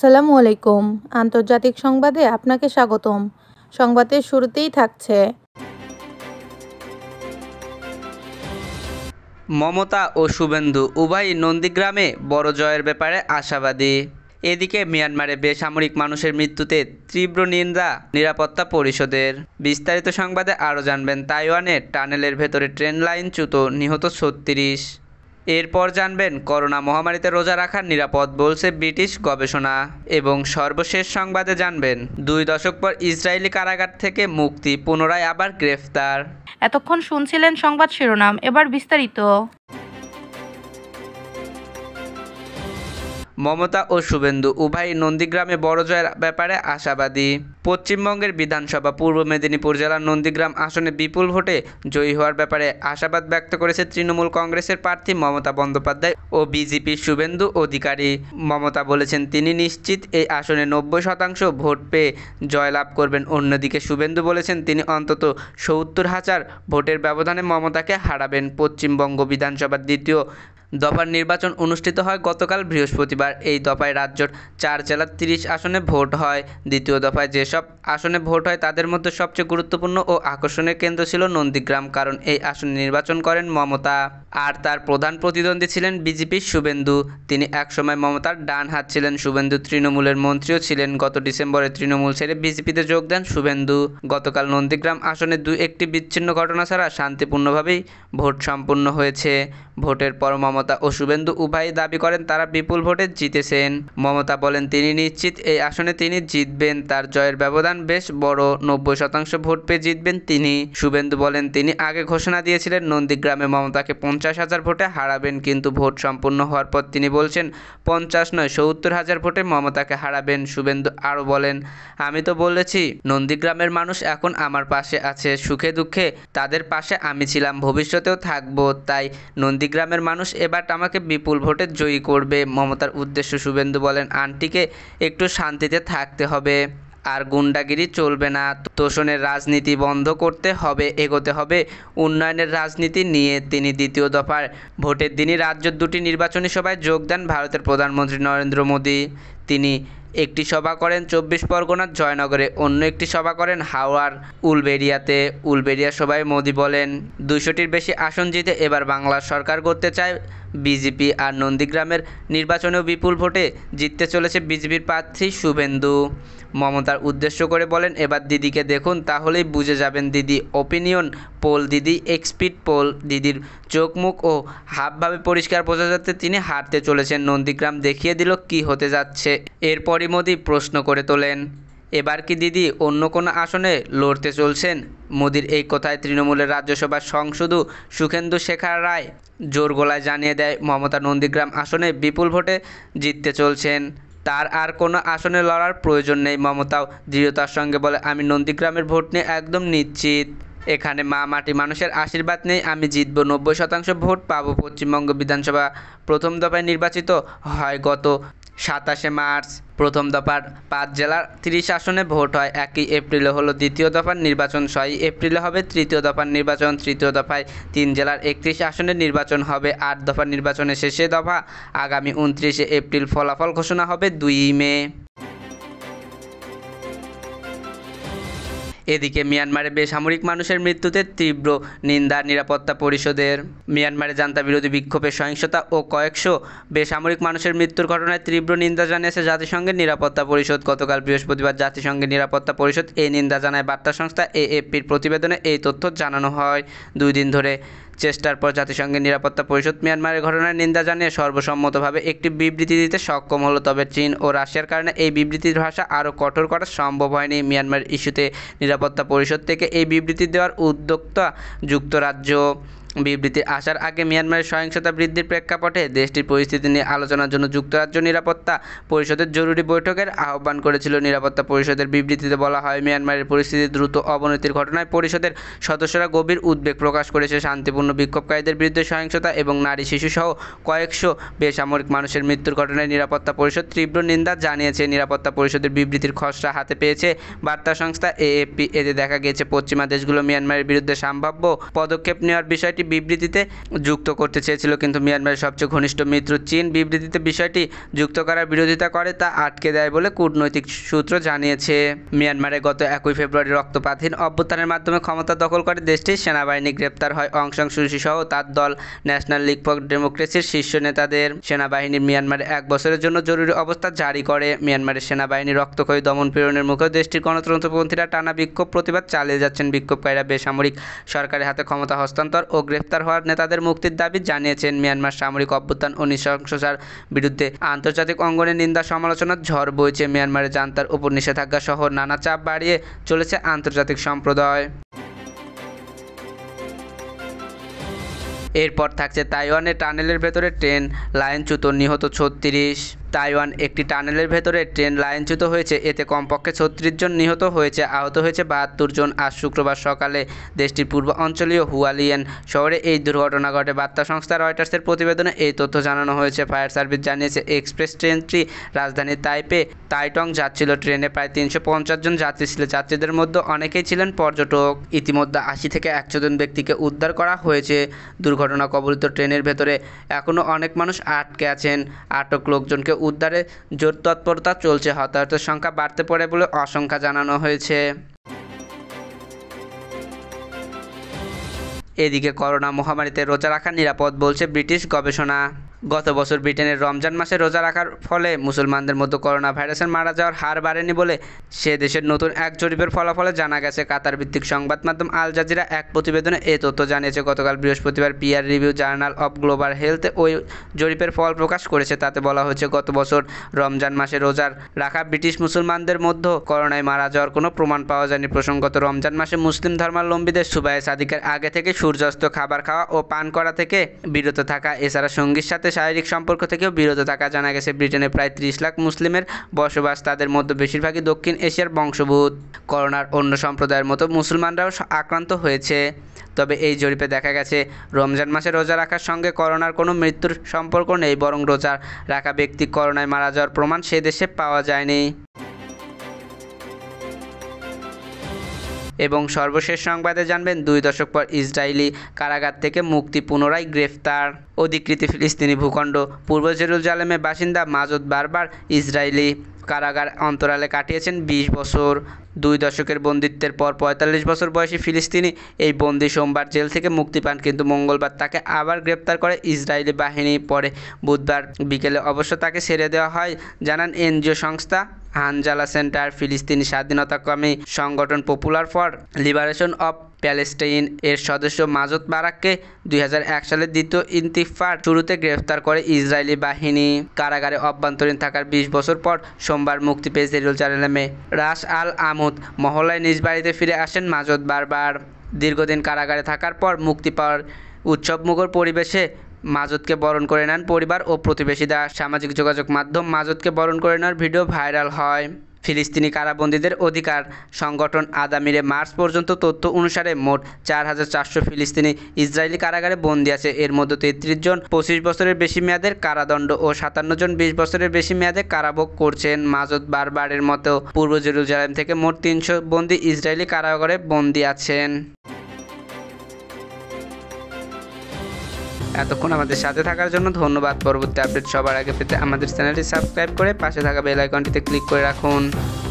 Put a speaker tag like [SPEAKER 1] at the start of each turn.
[SPEAKER 1] আসসালামু আলাইকুম আন্তর্জাতিক সংবাদে আপনাকে স্বাগতম সংবাদের শুরুতেই থাকছে মমতা ও শুভেন্দু উভয়ই নন্দীগ্রামে বড় জয়ের ব্যাপারে আশাবাদী এদিকে মিয়ানমারে বেসামরিক মানুষের মৃত্যুতে তীব্র নিন্দা নিরাপত্তা পরিষদের বিস্তারিত সংবাদে আরও জানবেন তাইওয়ানের টানেলের ভেতরে ট্রেন লাইন চ্যুত নিহত ছত্রিশ এরপর জানবেন করোনা মহামারীতে রোজা রাখার নিরাপদ বলছে ব্রিটিশ গবেষণা এবং সর্বশেষ সংবাদে জানবেন দুই দশক পর ইসরায়েলি কারাগার থেকে মুক্তি পুনরায় আবার গ্রেফতার এতক্ষণ শুনছিলেন সংবাদ শিরোনাম এবার বিস্তারিত মমতা ও শুভেন্দু উভয়ই নন্দীগ্রামে বড় জয়ের ব্যাপারে আশাবাদী পশ্চিমবঙ্গের বিধানসভা পূর্ব মেদিনীপুর জেলার নন্দীগ্রাম আসনে বিপুল ভোটে জয়ী হওয়ার ব্যাপারে আশাবাদ ব্যক্ত করেছে তৃণমূল কংগ্রেসের প্রার্থী মমতা বন্দ্যোপাধ্যায় ও বিজেপির শুভেন্দু অধিকারী মমতা বলেছেন তিনি নিশ্চিত এই আসনে নব্বই শতাংশ ভোট পেয়ে জয়লাভ করবেন অন্যদিকে শুভেন্দু বলেছেন তিনি অন্তত সত্তর হাজার ভোটের ব্যবধানে মমতাকে হারাবেন পশ্চিমবঙ্গ বিধানসভার দ্বিতীয় দফার নির্বাচন অনুষ্ঠিত হয় গতকাল বৃহস্পতিবার এই দফায় রাজ্যের চার জেলার তিরিশ আসনে ভোট হয় দ্বিতীয় দফায় যেসব আসনে ভোট হয় তাদের মধ্যে সবচেয়ে গুরুত্বপূর্ণ ও আকর্ষণীয় কেন্দ্র ছিল নন্দীগ্রাম কারণ এই আসনে নির্বাচন করেন মমতা আর তার প্রধান প্রতিদ্বন্দ্বী ছিলেন বিজেপির শুভেন্দু তিনি একসময় মমতার ডান হাত ছিলেন শুভেন্দু তৃণমূলের মন্ত্রীও ছিলেন গত ডিসেম্বরে তৃণমূল ছেড়ে বিজেপিতে যোগ দেন শুভেন্দু গতকাল নন্দীগ্রাম আসনে দু একটি বিচ্ছিন্ন ঘটনা ছাড়া শান্তিপূর্ণভাবেই ভোট সম্পন্ন হয়েছে ভোটের পর মমতা মমতা ও শুভেন্দু উভয়ই দাবি করেন তারা বিপুল ভোটে জিতেছেন মমতা বলেন তিনি নিশ্চিত এই আসনে তিনি জিতবেন তার জয়ের ব্যবধান বেশ বড় নব্বই শতাংশ ভোট পেয়ে জিতবেন তিনি শুভেন্দু বলেন তিনি আগে ঘোষণা দিয়েছিলেন নন্দীগ্রামে মমতাকে পঞ্চাশ হাজার ভোটে হারাবেন কিন্তু ভোট সম্পূর্ণ হওয়ার পর তিনি বলছেন পঞ্চাশ নয় সত্তর হাজার ভোটে মমতাকে হারাবেন শুভেন্দু আরও বলেন আমি তো বলেছি নন্দীগ্রামের মানুষ এখন আমার পাশে আছে সুখে দুঃখে তাদের পাশে আমি ছিলাম ভবিষ্যতেও থাকবো তাই নন্দীগ্রামের মানুষ বাট আমাকে বিপুল ভোটে জয়ী করবে মমতার উদ্দেশ্য শুভেন্দু বলেন আন্টিকে একটু শান্তিতে থাকতে হবে আর গুন্ডাগিরি চলবে না তোষণের রাজনীতি বন্ধ করতে হবে এগোতে হবে উন্নয়নের রাজনীতি নিয়ে তিনি দ্বিতীয় দফার ভোটের দিনই রাজ্যের দুটি নির্বাচনী সভায় যোগ দেন ভারতের প্রধানমন্ত্রী নরেন্দ্র মোদী তিনি একটি সভা করেন চব্বিশ পরগনার জয়নগরে অন্য একটি সভা করেন হাওড়ার উলবেরিয়াতে উলবেরিয়া সভায় মোদি বলেন দুশোটির বেশি আসন জিতে এবার বাংলা সরকার করতে চায় বিজেপি আর নন্দীগ্রামের নির্বাচনেও বিপুল ভোটে জিততে চলেছে বিজেপির প্রার্থী শুভেন্দু মমতার উদ্দেশ্য করে বলেন এবার দিদিকে দেখুন তাহলেই বুঝে যাবেন দিদি ওপিনিয়ন পোল দিদি এক্সপিট পোল দিদির চোখ মুখ ও হাবভাবে পরিষ্কার বোঝা যাচ্ছে তিনি হারতে চলেছেন নন্দীগ্রাম দেখিয়ে দিল কি হতে যাচ্ছে এরপরই মোদি প্রশ্ন করে তোলেন এবার কি দিদি অন্য কোনো আসনে লড়তে চলছেন মোদির এই কথায় তৃণমূলের রাজ্যসভার সংসদ সুখেন্দু শেখর রায় জোর গলায় জানিয়ে দেয় মমতা নন্দীগ্রাম আসনে বিপুল ভোটে জিততে চলছেন তার আর কোনো আসনে লড়ার প্রয়োজন নেই মমতাও দৃঢ়তার সঙ্গে বলে আমি নন্দীগ্রামের ভোট নিয়ে একদম নিশ্চিত এখানে মা মাটি মানুষের আশীর্বাদ নেই আমি জিতব নব্বই শতাংশ ভোট পাব পশ্চিমবঙ্গ বিধানসভা প্রথম দফায় নির্বাচিত হয় গত সাতাশে মার্চ প্রথম দফার পাঁচ জেলার তিরিশ আসনে ভোট হয় একই এপ্রিলে হলো দ্বিতীয় দফার নির্বাচন ছয়ই এপ্রিলে হবে তৃতীয় দফার নির্বাচন তৃতীয় দফায় তিন জেলার একত্রিশ আসনে নির্বাচন হবে আট দফার নির্বাচনের শেষে দফা আগামী উনত্রিশে এপ্রিল ফলাফল ঘোষণা হবে দুই মে এদিকে মিয়ানমারে বেসামরিক মানুষের মৃত্যুতে তীব্র নিন্দা নিরাপত্তা পরিষদের মিয়ানমারে জান্তা বিরোধী বিক্ষোভে সহিংসতা ও কয়েকশো বেসামরিক মানুষের মৃত্যুর ঘটনায় তীব্র নিন্দা জানিয়েছে জাতিসংঘের নিরাপত্তা পরিষদ গতকাল বৃহস্পতিবার জাতিসংঘের নিরাপত্তা পরিষদ এই নিন্দা জানায় বার্তা সংস্থা এএফপির প্রতিবেদনে এই তথ্য জানানো হয় দুই দিন ধরে চেষ্টার পর জাতিসংঘের নিরাপত্তা পরিষদ মিয়ানমারের ঘটনার নিন্দা জানিয়ে সর্বসম্মতভাবে একটি বিবৃতি দিতে সক্ষম হলো তবে চীন ও রাশিয়ার কারণে এই বিবৃতির ভাষা আরও কঠোর করা সম্ভব হয়নি মিয়ানমার ইস্যুতে নিরাপত্তা পরিষদ থেকে এই বিবৃতি দেওয়ার উদ্যোক্তা যুক্তরাজ্য বিবৃতি আসার আগে মিয়ানমারের সহিংসতা বৃদ্ধির প্রেক্ষাপটে দেশটির পরিস্থিতি নিয়ে আলোচনার জন্য যুক্তরাজ্য নিরাপত্তা পরিষদের জরুরি বৈঠকের আহ্বান করেছিল নিরাপত্তা পরিষদের বিবৃতিতে বলা হয় মিয়ানমারের পরিস্থিতি দ্রুত অবনতির ঘটনায় পরিষদের সদস্যরা গভীর উদ্বেগ প্রকাশ করেছে শান্তিপূর্ণ বিক্ষোভকারীদের বিরুদ্ধে সহিংসতা এবং নারী শিশুসহ কয়েকশো বেসামরিক মানুষের মৃত্যুর ঘটনায় নিরাপত্তা পরিষদ তীব্র নিন্দা জানিয়েছে নিরাপত্তা পরিষদের বিবৃতির খসড়া হাতে পেয়েছে বার্তা সংস্থা এএফপি এতে দেখা গিয়েছে পশ্চিমা দেশগুলো মিয়ানমারের বিরুদ্ধে সম্ভাব্য পদক্ষেপ নেওয়ার বিষয়টি একটি বিবৃতিতে যুক্ত করতে চেয়েছিল কিন্তু মিয়ানমারের সবচেয়ে ঘনিষ্ঠ মিত্র চীন বিবৃতিতে বিষয়টি যুক্ত করার বিরোধিতা করে তা আটকে দেয় বলে কূটনৈতিক সূত্র জানিয়েছে মিয়ানমারে গত একই ফেব্রুয়ারি রক্তপাতহীন অভ্যুত্থানের মাধ্যমে ক্ষমতা দখল করে দেশটির সেনাবাহিনী গ্রেপ্তার হয় অংশং সুচি সহ তার দল ন্যাশনাল লিগ ফর ডেমোক্রেসির শীর্ষ নেতাদের সেনাবাহিনী মিয়ানমারে এক বছরের জন্য জরুরি অবস্থা জারি করে মিয়ানমারের সেনাবাহিনী রক্তক্ষয়ী দমন প্রেরণের মুখে দেশটির গণতন্ত্রপন্থীরা টানা বিক্ষোভ প্রতিবাদ চালিয়ে যাচ্ছেন বিক্ষোভকারীরা বেসামরিক সরকারের হাতে ক্ষমতা হস্তান্তর ও গ্রেফতার হওয়ার নেতাদের মুক্তির দাবি জানিয়েছেন মিয়ানমার সামরিক অভ্যুত্থান ও নৃশংসতার বিরুদ্ধে আন্তর্জাতিক অঙ্গনে নিন্দা সমালোচনার ঝড় বইছে মিয়ানমারের জান্তার উপর নিষেধাজ্ঞা সহ নানা চাপ বাড়িয়ে চলেছে আন্তর্জাতিক সম্প্রদায় এরপর থাকছে তাইওয়ানে টানেলের ভেতরে ট্রেন লাইনচ্যুত নিহত ছত্রিশ তাইওয়ান একটি টানেলের ভেতরে ট্রেন লাইনচ্যুত হয়েছে এতে কমপক্ষে ছত্রিশ জন নিহত হয়েছে আহত হয়েছে বাহাত্তর জন আজ শুক্রবার সকালে দেশটির পূর্ব অঞ্চলীয় হুয়ালিয়েন শহরে এই দুর্ঘটনা ঘটে বার্তা সংস্থা রয়টার্সের প্রতিবেদনে এই তথ্য জানানো হয়েছে ফায়ার সার্ভিস জানিয়েছে এক্সপ্রেস ট্রেনটি রাজধানী তাইপে তাইটং যাচ্ছিল ট্রেনে প্রায় তিনশো পঞ্চাশ জন যাত্রী ছিল যাত্রীদের মধ্যে অনেকেই ছিলেন পর্যটক ইতিমধ্যে আশি থেকে একশো জন ব্যক্তিকে উদ্ধার করা হয়েছে দুর্ঘটনা কবলিত ট্রেনের ভেতরে এখনও অনেক মানুষ আটকে আছেন আটক লোকজনকে উদ্ধারে জোর তৎপরতা চলছে হতাহতের সংখ্যা বাড়তে পারে বলে আশঙ্কা জানানো হয়েছে এদিকে করোনা মহামারীতে রোজা রাখা নিরাপদ বলছে ব্রিটিশ গবেষণা গত বছর ব্রিটেনের রমজান মাসে রোজা রাখার ফলে মুসলমানদের মধ্যে করোনা ভাইরাসের মারা যাওয়ার হার বাড়েনি বলে সে দেশের নতুন এক জরিপের ফলাফলে জানা গেছে কাতার ভিত্তিক সংবাদ মাধ্যম আল জাজিরা এক প্রতিবেদনে এ তথ্য জানিয়েছে গতকাল বৃহস্পতিবার peer review journal of global হেলথে ওই জরিপের ফল প্রকাশ করেছে তাতে বলা হয়েছে গত বছর রমজান মাসে রোজার রাখা ব্রিটিশ মুসলমানদের মধ্যে করোনায় মারা যাওয়ার কোনো প্রমাণ পাওয়া যায়নি প্রসঙ্গত রমজান মাসে মুসলিম ধর্মাবলম্বীদের সুবায় সাদিকের আগে থেকে সূর্যাস্ত খাবার খাওয়া ও পান করা থেকে বিরত থাকা এছাড়া সঙ্গীর সাথে সাথে শারীরিক সম্পর্ক থেকেও বিরত থাকা জানা গেছে ব্রিটেনে প্রায় ত্রিশ লাখ মুসলিমের বসবাস তাদের মধ্যে বেশিরভাগই দক্ষিণ এশিয়ার বংশভূত করোনার অন্য সম্প্রদায়ের মতো মুসলমানরাও আক্রান্ত হয়েছে তবে এই জরিপে দেখা গেছে রমজান মাসে রোজা রাখার সঙ্গে করোনার কোনো মৃত্যুর সম্পর্ক নেই বরং রোজা রাখা ব্যক্তি করোনায় মারা যাওয়ার প্রমাণ সে দেশে পাওয়া যায়নি এবং সর্বশেষ সংবাদে জানবেন দুই দশক পর ইসরায়েলি কারাগার থেকে মুক্তি পুনরায় গ্রেফতার অধিকৃত ফিলিস্তিনি ভূখণ্ড পূর্ব জেরুজালেমের বাসিন্দা মাজুদ বারবার ইসরায়েলি কারাগার অন্তরালে কাটিয়েছেন ২০ বছর দুই দশকের বন্দিত্বের পর ৪৫ বছর বয়সী ফিলিস্তিনি এই বন্দি সোমবার জেল থেকে মুক্তি পান কিন্তু মঙ্গলবার তাকে আবার গ্রেপ্তার করে ইসরায়েলি বাহিনী পরে বুধবার বিকেলে অবশ্য তাকে ছেড়ে দেওয়া হয় জানান এনজিও সংস্থা হানজালা সেন্টার ফিলিস্তিনি স্বাধীনতাকামী সংগঠন popular for liberation of Palestine এর সদস্য মাজুদ বারাককে দুই সালের দ্বিতীয় ইন্তিফার শুরুতে গ্রেফতার করে ইসরায়েলি বাহিনী কারাগারে অভ্যন্তরীণ থাকার ২০ বছর পর সোমবার মুক্তি পেয়েছে রুল জালেমে রাস আল আমুদ মহলায় নিজ বাড়িতে ফিরে আসেন মাজুদ বারবার দীর্ঘদিন কারাগারে থাকার পর মুক্তি পাওয়ার উৎসবমুখর পরিবেশে মাজুদকে বরণ করে নেন পরিবার ও প্রতিবেশীরা সামাজিক যোগাযোগ মাধ্যম মাজুদকে বরণ করে নেওয়ার ভিডিও ভাইরাল হয় ফিলিস্তিনি কারাবন্দীদের অধিকার সংগঠন আদামিরে মার্চ পর্যন্ত তথ্য অনুসারে মোট চার হাজার চারশো ফিলিস্তিনি ইসরায়েলি কারাগারে বন্দী আছে এর মধ্যে তেত্রিশ জন পঁচিশ বছরের বেশি মেয়াদের কারাদণ্ড ও সাতান্ন জন বিশ বছরের বেশি মেয়াদে কারাভোগ করছেন মাজত বারবারের মতো পূর্ব জেরুজালেম থেকে মোট তিনশো বন্দী ইসরায়েলি কারাগারে বন্দী আছেন এতক্ষণ আমাদের সাথে থাকার জন্য ধন্যবাদ পরবর্তী আপডেট সবার আগে পেতে আমাদের চ্যানেলটি সাবস্ক্রাইব করে পাশে থাকা বেল আইকনটিতে ক্লিক করে রাখুন